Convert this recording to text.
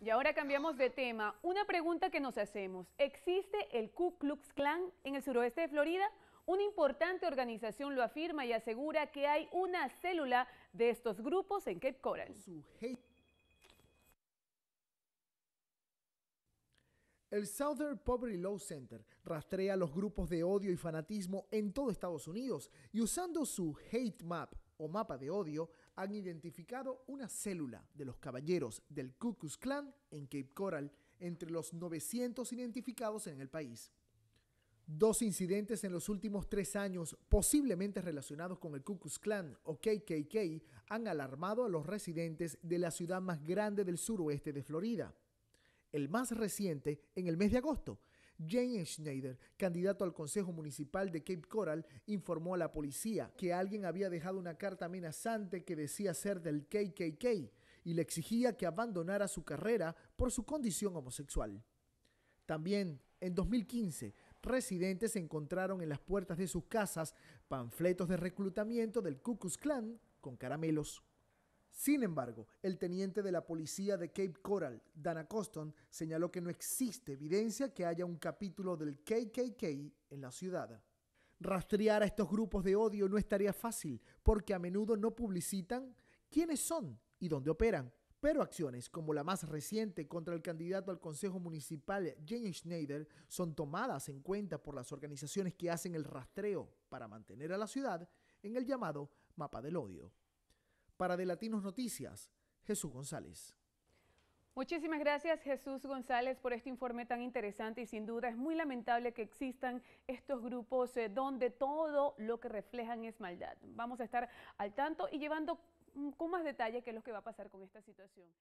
Y ahora cambiamos de tema. Una pregunta que nos hacemos. ¿Existe el Ku Klux Klan en el suroeste de Florida? Una importante organización lo afirma y asegura que hay una célula de estos grupos en Cape Coral. El Southern Poverty Law Center rastrea los grupos de odio y fanatismo en todo Estados Unidos y usando su Hate Map o mapa de odio han identificado una célula de los caballeros del Ku Klux Klan en Cape Coral entre los 900 identificados en el país. Dos incidentes en los últimos tres años, posiblemente relacionados con el Ku Klux Klan o KKK, han alarmado a los residentes de la ciudad más grande del suroeste de Florida. El más reciente, en el mes de agosto, James Schneider, candidato al Consejo Municipal de Cape Coral, informó a la policía que alguien había dejado una carta amenazante que decía ser del KKK y le exigía que abandonara su carrera por su condición homosexual. También, en 2015, residentes encontraron en las puertas de sus casas panfletos de reclutamiento del Ku Klux Klan con caramelos. Sin embargo, el teniente de la policía de Cape Coral, Dana Coston, señaló que no existe evidencia que haya un capítulo del KKK en la ciudad. Rastrear a estos grupos de odio no estaría fácil, porque a menudo no publicitan quiénes son y dónde operan. Pero acciones como la más reciente contra el candidato al Consejo Municipal James Schneider son tomadas en cuenta por las organizaciones que hacen el rastreo para mantener a la ciudad en el llamado mapa del odio. Para De Latinos Noticias, Jesús González. Muchísimas gracias Jesús González por este informe tan interesante y sin duda es muy lamentable que existan estos grupos eh, donde todo lo que reflejan es maldad. Vamos a estar al tanto y llevando con más detalle qué es lo que va a pasar con esta situación.